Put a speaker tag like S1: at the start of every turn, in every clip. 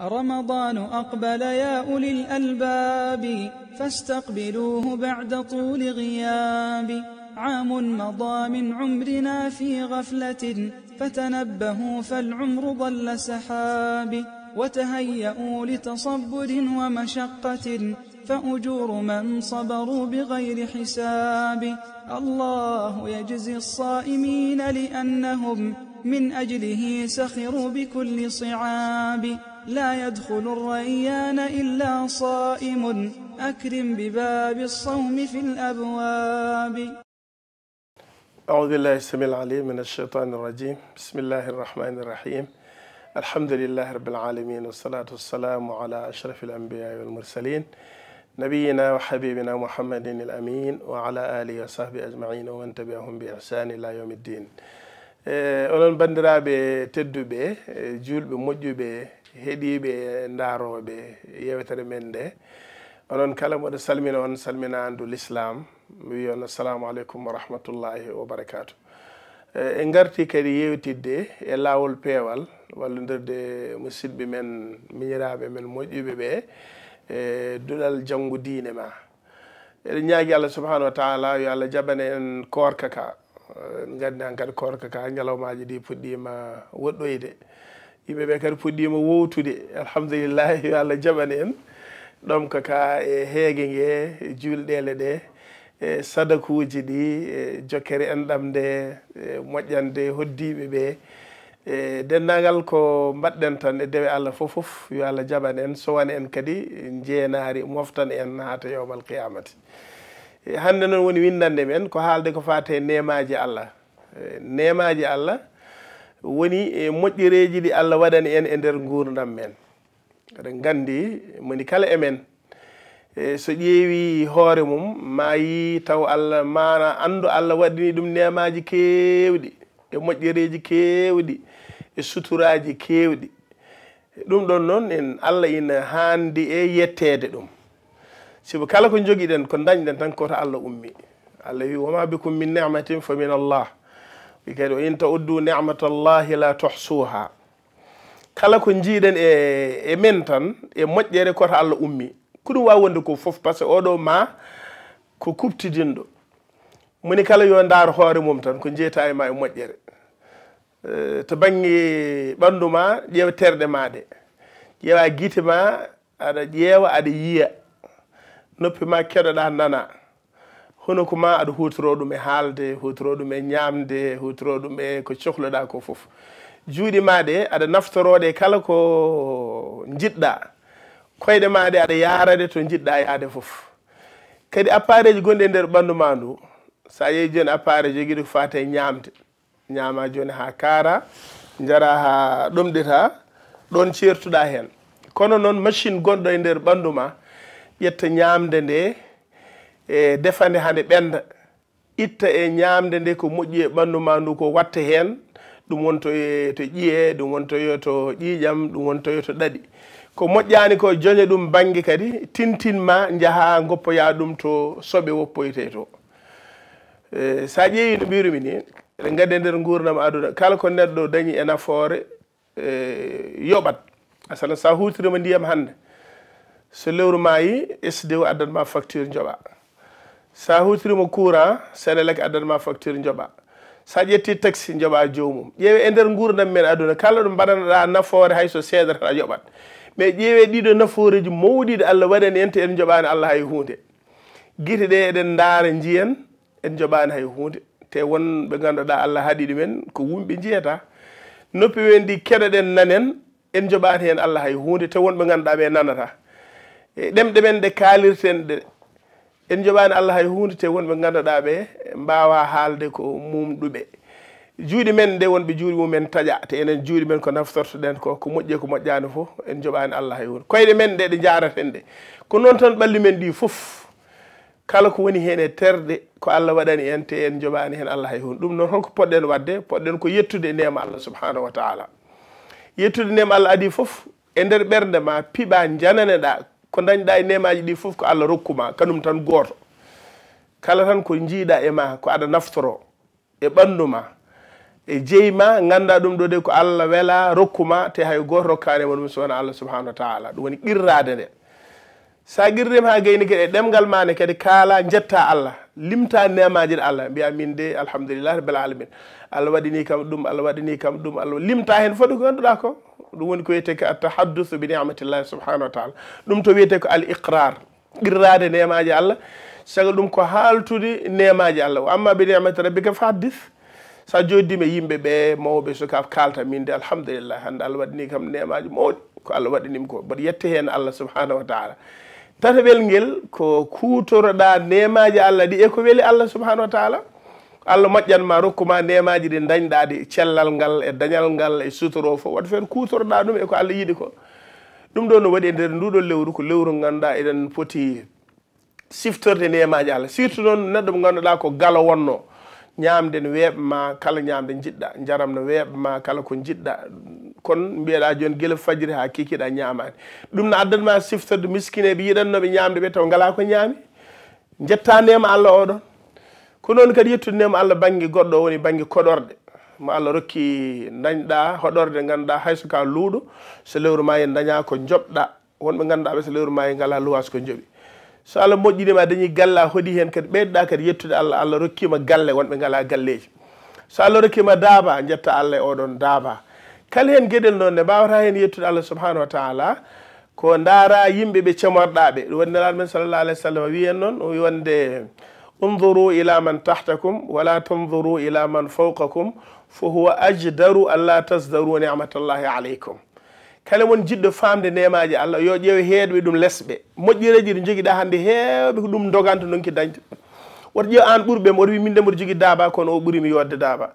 S1: رمضان أقبل يا أولي الألباب فاستقبلوه بعد طول غياب عام مضى من عمرنا في غفلة فتنبهوا فالعمر ضل سحاب وتهيأوا لتصبر ومشقة فأجور من صبروا بغير حساب الله يجزي الصائمين لأنهم من أجله سخروا بكل صعاب لا يدخل الريان إلا صائم أكرم بباب الصوم في الأبواب
S2: أعوذ بالله السميع العليم من الشيطان الرجيم بسم الله الرحمن الرحيم الحمد لله رب العالمين والصلاة والسلام على أشرف الأنبياء والمرسلين نبينا وحبيبنا محمد الأمين وعلى آله وصحبه أجمعين ومن تبعهم بإحسان إلى يوم الدين onon بي جول julɓe بي heɗiɓe daaroɓe yewtere men nde onon kala mboɗo salmina on salmina andu l' islam mi wiyon assalamu aleykum wa rahmatullahi wa barakatu e eh, garti kadi yewtidde e lawol peewal wallodirde musidɓe men miñiraɓe men moƴƴuɓe ɓe e duɗal janngu diine ma eɗen ñaagi allah subahanahu wa taala yo allah jaɓane en korka ka eh, en ganndi han kadi korka ka ñalawmaji ɗi puɗɗima woɗɗoyde yimɓe ɓe kadi puɗɗima wowtude alhamdulillahi yo allah jaɓani en ɗom ko ka e heegue nge e juulɗele ɗe e sadakuji ɗi e jokkere enɗamde e moƴƴande hoddiɓe ɓe e dendagal ko mbaɗɗen tan e dewe allah fof foof yo allah jaɓan en sowani en kadi jeenaari moftan en ha to yowmal qiyamati e hande noon woni windande men ko haalde ko faate nemaji allah e nemaji allah woni e moƴƴireeji ɗi allah waɗani en e ndeer nguurdam men eɗen nganndi moni kala emen e so ƴeewii hoore mum ma yii taw allah maana anndu allah waɗini ɗum nemaaji keewɗi e moƴƴereeji keewɗi e suturaaji keewɗi ɗum ɗon noon en allah ina haandi e yetteede ɗum sibo kala ko jogiɗen ko dañɗen tan koto allah ummi allah wi woma bikum min nematin fo min allah kadi o inta uddu nicmatallahi la tohsuha kala ko jiiɗen e e men tan e moƴƴere koto allah ummi ko ɗum wawi wonde ko fof par ce que oɗo ma ko kuptidinɗo moni kala yo ndaar hoore mum tan ko jeeta e ma e moƴƴere eh, to baŋnge ɓanndu ma ƴeewa terɗe ma de ƴeewa guite ma aɗa ƴeewa aɗa yiya noppi ma keɗoɗa nana hono ko ma aɗa hutoro ɗum e haalde hutoro ɗum e ñaamde hutoro ɗum e ko cohloɗa ko fof juuɗe maɗe aɗa naftoroɗe kala ko jiɗɗa koyɗe maɗe aɗa yarade to jiɗɗa yaade fof kadi appareji gonɗi e nder ɓanndu ma ndu so yehi joni appare jogiɗi ko fate ñaamde ñaama joni ha kaara jara ha ɗomɗita ɗon ceertuɗa hen kono noon machine gonɗo e nder ɓanndu ma ƴetta ñaamde nde e defande hande ɓenda itta e ñamde nde ko moƴƴi e ɓandu ma ndu ko watte hen ɗum wonto e to ƴiye ɗum wontoyo to ƴiƴam ɗum wontoyo to ɗaɗi ko moƴƴani ko joña ɗum bangge kadi tintinma jaaha goppoya ɗum to soɓe woppoyte to e, sa ƴeewi no mbirumi ni ɗe gadde nder gurdam aduna kala ko neɗɗo dañi e nafoore e, yoɓat asala sa hutirima ndiyam hande so lewru ma yi sdo addatma facture joɓa sa hutirima courant sénélec addanma facture joɓa sa ƴetti taxi joɓa jomum ƴeewe e nder gurdam men aduna kala ɗum mbaɗanoɗa nafoore hayso seedata joɓat mais ƴeewe ɗiɗo nafooreji mawɗiɗo allah waɗani en to en joɓani allah hay hunde guite ɗe eɗen daara jiyen en joɓani hay hunde te won ɓe ganduɗa allah haaɗi ɗumen ko wumɓe jiyata noppi men ɗi keɗoɗen nanen en joɓani hen allah hay hunde te won ɓe ganduɗa ɓe nanata e ɗemɗe men ɗe kalirten ɗe en joɓani allah hay hundete wonɓe ganduɗa ɓe mbawa haalde ko mumɗuɓe juuɗe men nde wonɓe juuɗe mumen taƴa te enen juuɗe men ko naftortoɗen ko ko moƴƴe ko moƴƴani fof en joɓani allah hay hunde koyɗe men nde ɗe jaraten nde ko noon tan ɓalli men ɗi foof kala ko woni hen e terde ko allah waɗani en te en joɓani hen allah hay hunde ɗum noon holko poɗɗen wadde poɗɗen ko yettude e nema allah subhanahu wa taala yettude nema allah adi foof e nder ɓerdema piɓa jananeɗa ko dañɗa e nemaji ɗi fof ko allah rokkuma kañum tan goto kala tan ko jiiɗa e ma ko aɗa naftoro e ɓanduma e jeyima ganda ɗum ɗo de ko allah wela rokkuma te hay goto rokkanima e ɗum sowona allah subhanahu wa taala ɗum woni qirrade nde sa qirdima ha gayni kadi e ɗemgal mane kadi kaala jetta allah limta nemaji ɗe allah mbiya min de alhamdulillah rabbil alamin allah waɗini kam ɗum allah waɗini kam ɗum allah limta hen foti ko ganduɗa ko ɗum woni ko wiyete ko atahaddusu bi nicmatillahi subhanahu wa taala ɗum to wiyete ko al iqrar qirrade nemaji allah caga ɗum ko haaltude nemaji allah amma bi nicmati rabbika fa haddis sa joddima yimɓe ɓe mawɓe soka kalta min de alhamdulillah hande allah waɗini kam nemaji mawɗi ko allah waɗanimi ko mbaɗa yette hen allah subhanahu wa taala tataɓel ngel ko kutoroɗa nemaji allah ɗi e ko weeli allah subhanahu wa taala allah moƴƴanma rokkuma ndemaji ɗi dañɗaɗi cellal ngal e dañal ngal e sutoro fo wata fen kutoroɗa ɗum e ko allah yiiɗi ko ɗum ɗo no waɗi e nder nduɗo lewru ko lewru ganduɗa eɗen poti siftorde ndemaji allah surtout noon neɗɗo mo ganduɗa ko gala wonno ñamde no weeɓema kala ñamde jiɗɗa jaram no weeɓema kala ko jiɗɗa kono mbiyeɗa joni guila fajiri ha kikiɗa ñamani ɗum no addanma siftorde miskine ɓe yiɗannoɓe ñamde ɓe taw ngala ko ñaami jetta ndema allah oɗon ko noon kadi yettudinema allah bangge goɗɗo o woni bangge koɗorde ma allah rokki dañɗa hoɗorde ganduɗa hayso ka luuɗo so lewru ma e daña ko joɓɗa wonɓe ganduɗa ɓe so lewru ma e ngala luwas ko jooɓi so allah moƴƴinima dañi galle a hoɗi hen kadi ɓeyɗɗa kadi yettude allah allah rokkima galle wonɓe ngala galleji so allah rokkima daaba jetta allah e oɗon daaba kala hen gueɗel noon nde mbawata hen yettude allah subhanahu wa taala ko daara yimɓeɓe cemorɗaɓe ɗum wonde nelaɗo men sallallah alah w sallam wi hen noon wonde انظروا الى من تحتكم ولا تنظروا الى من فوقكم فهو اجدر الا تزدروا نعمه الله عليكم كلمون جد فام دي نيماجي الله يو جيو هيد بي دوم لسبي موجي رجي نجيغي دا هاندي هيب دوم دوغانت نونكي دانت ور جيو ان بور بيم ور وي ميندم ور جيغي دابا كون او بوري مي يود دابا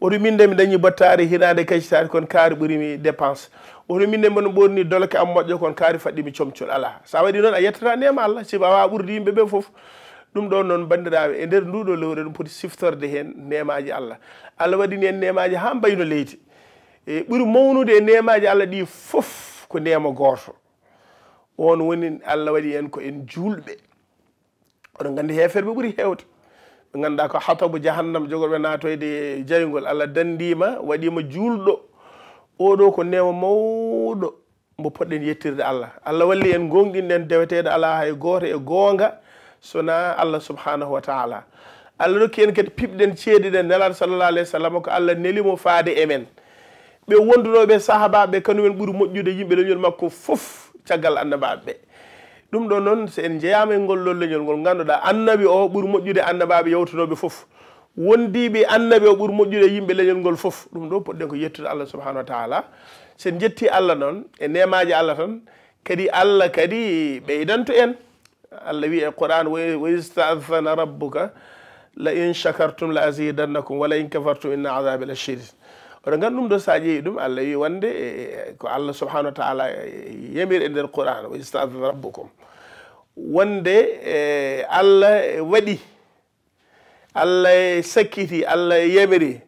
S2: ور وي ميندم داني بوتاري هيناندي كاشتار كون كار بوري مي ديبانس ور وي ميندم بون بورني دولك ام موجي كون كار فادي مي تشومتشول الله سا وادي نون ايترا نيما الله سي بابا بوردي مبه فوف ɗum ɗon noon bandiraɓe e nder nduɗo lewru ɗum poti siftorde hen nemaji allah allah waɗini en nemaji ha mbayno leydi e ɓuuri mawnude e nemaji allah ɗi foof ko nema goto on woni allah waɗi en ko en julɓe oɗon gandi heferɓe ɓuuri hewde ɓe ganduɗa ko hatabu jahannam jogorɓe natoyde e jawigol allah dandima waɗima julɗo oɗo ko nema mawɗo mbo poɗɗen yettirde allah allah walli en gonɗinɗen deweteɗo ala hay goto e gonga sona allah subhanahu wa taala allah rokki en kadi piɓɗen ceeɗi ɗen nelal sallallah alah wa sallam ko allah nelimo faade e men ɓe wonduɗoɓe sahabaɓe kañumen ɓuuri moƴƴude yimɓe leñol makko fof caggal annabaɓe ɓe ɗum ɗo noon so en jeeyama e ngol lol leñol ngol ngannduɗa annabi o ɓuuri moƴƴude annabaɓe yewtanoɓe fof wondiɓe annabi o ɓuuri moƴƴude yimɓe leñol ngol fof ɗum ɗo poɗɗen ko yettude allah subahanahu wa taala so en jetti allah noon e nemaji allah tan kadi allah kadi ɓeydantu en allah wi e quran wayistahana rabbuka la in chakartum la azidannakum wala in kafartum inna adabi la chirid oɗo gandi ɗum ɗo sa ƴeewi ɗum allah wi wonde e, e, e, ko allah subhanau wa taala yamir e nder quran wayistahan rabbukum wonde allah waɗi allah sakkiti allah yamiri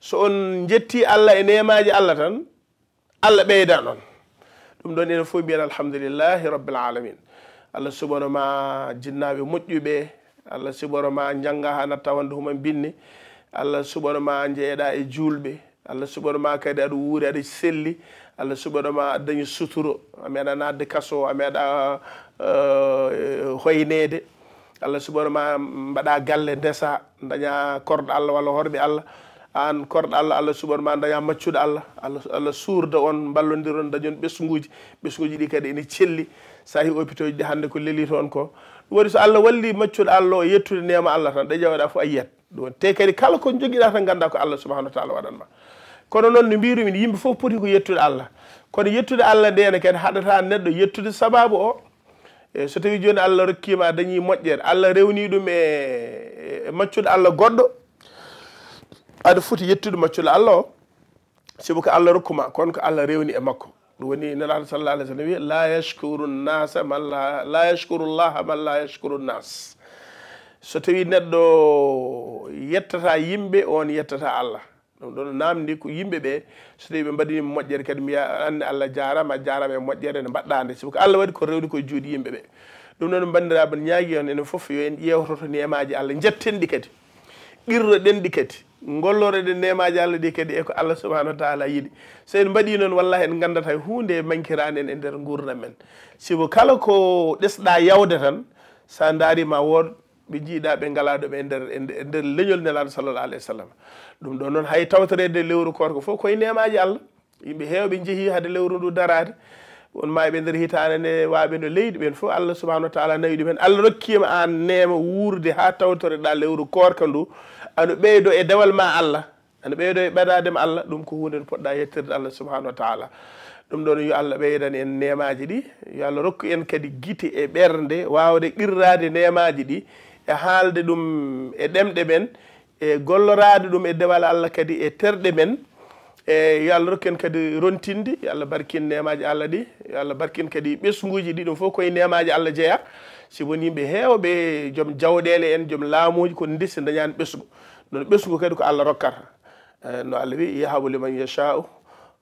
S2: so on jetti allah e nemaji allah tan allah ɓeyda noon ɗum ɗon enen fof mbiyen alhamdulillahi rabbilalamin al allah subano ma jinnaɓe moƴƴuɓe allah subano ma jangga ha natta wonde homen binni allah subano ma jeeɗa e julɓe allah subano ma kadi aɗa wuuri aɗa selli allah subano ma adañi suturo a meeɗa nadde kaso a meeɗa eh, hoynede allah subano ma mbaɗa galle ndesa daña korɗo allah walla horɓe allah an korɗo allah allah suɓon ma daña maccude allah allah allah suurda on ballodiron dañon ɓesguji ɓesguji ɗi kadi ene celli sahi hôpitau ji ɗi hannde ko leli toon ko ɗum waɗi so allah walli maccude allah o yettude nema allah tan ɗe ƴewɗa fof ayiyat ɗum te kadi kala ko joguiɗa tan ganda ko allah subahanau wa taala waɗanma kono noon no mbirumi yimɓe foof poti ko yettude allah kono yettude allah ndene kadi haɗata neɗɗo yettude sababu o e so tawi joni allah rokkima dañi moƴƴere allah rewni ɗum e, e maccude allah goɗɗo aɗa foti yettude maccule allah o sibu ko allah rokkuma kono ko allah rewni e makko ɗum woni nelaɗo sallah alah sallam wi la yashkuru nasa mala la yashkuru llaha man la yashkuru nas so tawi neɗɗo yettata yimɓe on yettata allah ɗum ɗon namdi ko yimɓe ɓe so tawi ɓe mbaɗini moƴƴere kadi mbiya anne allah jarama jarama e moƴƴere nde mbaɗɗande sibu ko allah waɗi ko rewni koye juuɗe yimɓe ɓe ɗum ɗon mbandiraɓe ñaagui on enen foof yo en ƴewtoto niemaji allah jettenɗi kadi ɓirro ɗen ɗi kadi gollore ɗe ndemaji allah ɗi kadi eko allah subahanau wa taala yiiɗi so en mbaɗi noon walla hen gandata e hunde mankirani en e nder gurdam en sibo kala ko ɗesɗa yawde tan sa darima wood ɓe jiiɗa ɓe galaɗoɓe e nder e, e nder leñol nelaɗo sallallah alah w sallam ɗum ɗo noon hay tawtorede lewru korko fof koye nemaji allah yimɓe hewɓe jeehi hade lewru ndu darade won maaɓe e nder hitaande nde waaɓe no leydi ɓen fof allah subahanau wa taala nawi ɗumen allah rokkiima aan neema wuurde haa tawtoreɗa lewru korka ndu ano ɓeydo e dewal ma allah ano ɓeydo e ɓadade ma allah ɗum ko hunde nde poɗɗa yettirde allah subahanau wa taala ɗum ɗon yo allah ɓeydan en nemaji ɗi yo allah rokku en kadi gite e ɓernde wawde qirrade nemaji ɗi e haalde ɗum e ɗemɗe men e gollorade ɗum e dewal allah kadi e terɗe men eyyi allah rokken kadi rontinde yo allah barkin nemaji allah ɗi yo allah barkin kadi ɓesguji ɗi ɗum fof koye nemaji allah jeeya si woni yimɓe hewɓe joom jawɗele en joom laamuji kon ndesi dañani ɓesgu non ɓesgu kadi ko allah rokkata e, no allah wi yahabu liman yachau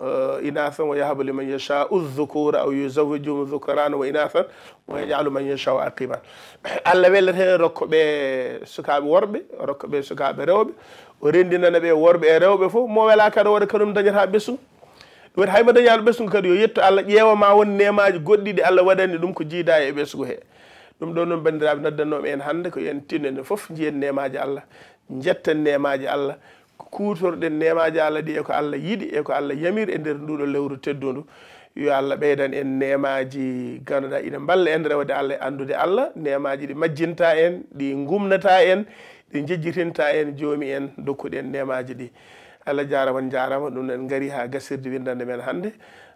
S2: e, inathan wa yahabu liman yachau dzucour aw yusawijum dzucrana wa inathan wa yajalu man yachau aqiman allah wellate rokkoɓe sukaɓe worɓe rokkoɓe sukaɓe rewɓe o rendinana ɓe worɓe e rewɓe fof mo wela kada woda kaɗum dañata ɓesum ɗum wat haymo dañaɗo ɓesugu kadi yo yettu allah ƴeewama won nemaji goɗɗiɗi allah waɗani ɗum ko jiida e ɓesgu he ɗum ɗo noon bandiraɓe noddannoɓe en hannde ko yen tinnene fof jiyen nemaji allah jetten nemaji allah kutorɗen nemaji allah ɗi e ko allah yiɗi e ko allah yamir e nder nduɗo lewru teddundu yo allah ɓeydan en nemaji ganduɗa ina mballa en rewde allah e anndude allah nemaji ɗi majjinta en ɗi gumnata en ɗe jejjitinta en joomi en dokkuɗen ndemaji ɗi allah jarama on jarama ɗum en gaari ha gasirde windande men hannde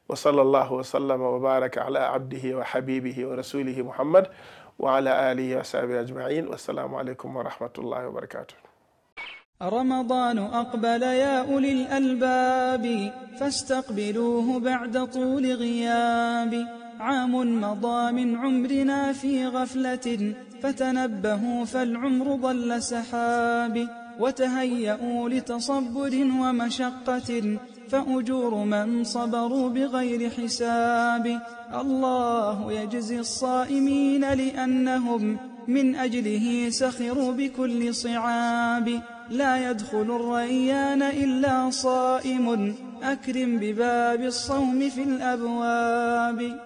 S2: wa sallllahu wa sallama wa baraka ala abdihi wa habibihi wa rasulihi mouhammad wa ala alihi wa sahbihi ajmain wassalamu aleykum wa rahmatullahi wa barakatuh
S1: رمضان أقبل يا أولي الألباب فاستقبلوه بعد طول غياب عام مضى من عمرنا في غفلة فتنبهوا فالعمر ضل سحاب وتهيئوا لتصبر ومشقة فأجور من صبروا بغير حساب الله يجزي الصائمين لأنهم من أجله سخروا بكل صعاب لا يدخل الريان إلا صائم أكرم بباب الصوم في الأبواب